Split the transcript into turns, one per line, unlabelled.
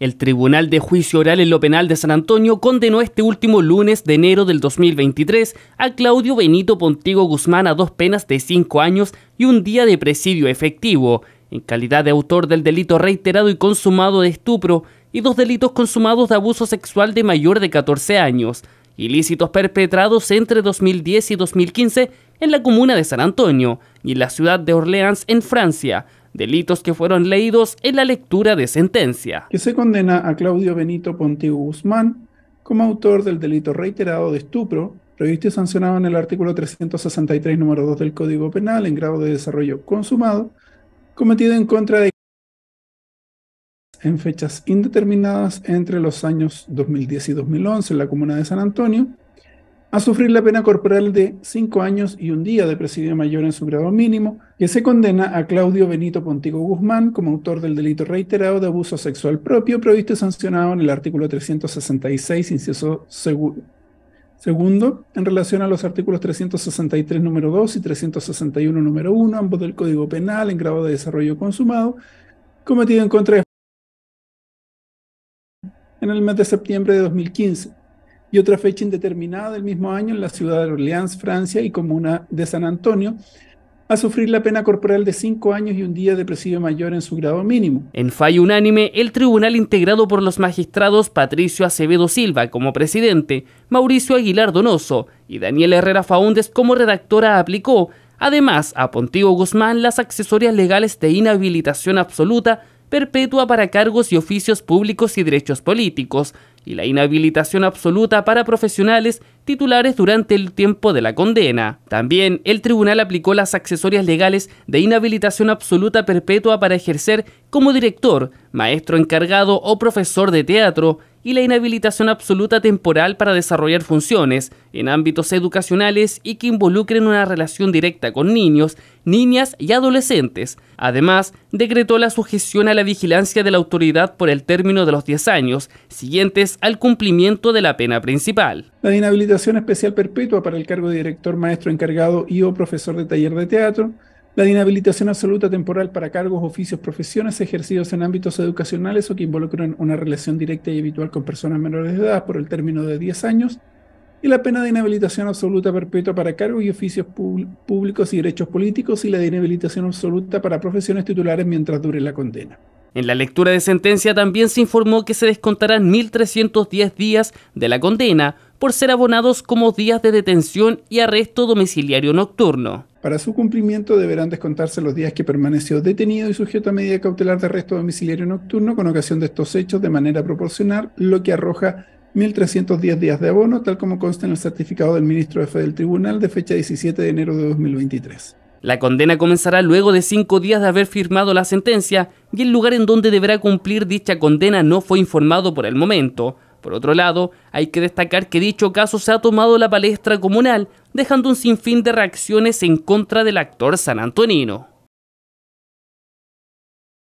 El Tribunal de Juicio Oral en lo Penal de San Antonio condenó este último lunes de enero del 2023 a Claudio Benito Pontigo Guzmán a dos penas de cinco años y un día de presidio efectivo, en calidad de autor del delito reiterado y consumado de estupro y dos delitos consumados de abuso sexual de mayor de 14 años, ilícitos perpetrados entre 2010 y 2015 en la comuna de San Antonio y en la ciudad de Orleans, en Francia, delitos que fueron leídos en la lectura de sentencia.
Que se condena a Claudio Benito Pontigo Guzmán como autor del delito reiterado de estupro, previsto y sancionado en el artículo 363, número 2 del Código Penal, en grado de desarrollo consumado, cometido en contra de en fechas indeterminadas entre los años 2010 y 2011 en la comuna de San Antonio, a sufrir la pena corporal de cinco años y un día de presidio mayor en su grado mínimo, que se condena a Claudio Benito Pontigo Guzmán como autor del delito reiterado de abuso sexual propio previsto y sancionado en el artículo 366, inciso segundo, en relación a los artículos 363 número 2 y 361 número 1, ambos del Código Penal en grado de desarrollo consumado, cometido en contra de en el mes de septiembre de 2015 y otra fecha indeterminada del mismo año en la ciudad de Orleans, Francia y comuna de San Antonio, a sufrir la pena corporal de cinco años y un día de presidio mayor en su grado mínimo.
En fallo unánime, el tribunal integrado por los magistrados Patricio Acevedo Silva como presidente, Mauricio Aguilar Donoso y Daniel Herrera Faúndez como redactora aplicó, además, a Pontigo Guzmán las accesorias legales de inhabilitación absoluta perpetua para cargos y oficios públicos y derechos políticos, y la inhabilitación absoluta para profesionales titulares durante el tiempo de la condena. También el tribunal aplicó las accesorias legales de inhabilitación absoluta perpetua para ejercer como director, maestro encargado o profesor de teatro, y la inhabilitación absoluta temporal para desarrollar funciones en ámbitos educacionales y que involucren una relación directa con niños, niñas y adolescentes. Además, decretó la sujeción a la vigilancia de la autoridad por el término de los 10 años siguientes al cumplimiento de la pena principal.
La inhabilitación especial perpetua para el cargo de director maestro encargado y o profesor de taller de teatro la inhabilitación absoluta temporal para cargos, oficios, profesiones ejercidos en ámbitos educacionales o que involucren una relación directa y habitual con personas menores de edad por el término de 10 años. Y la pena de inhabilitación absoluta perpetua para cargos y oficios públicos y derechos políticos y la inhabilitación absoluta para profesiones titulares mientras dure la condena.
En la lectura de sentencia también se informó que se descontarán 1.310 días de la condena por ser abonados como días de detención y arresto domiciliario nocturno.
Para su cumplimiento deberán descontarse los días que permaneció detenido y sujeto a medida cautelar de arresto domiciliario nocturno con ocasión de estos hechos de manera proporcional, lo que arroja 1.310 días de abono, tal como consta en el certificado del ministro jefe del Tribunal de fecha 17 de enero de 2023.
La condena comenzará luego de cinco días de haber firmado la sentencia y el lugar en donde deberá cumplir dicha condena no fue informado por el momento. Por otro lado, hay que destacar que dicho caso se ha tomado la palestra comunal, dejando un sinfín de reacciones en contra del actor San Antonino.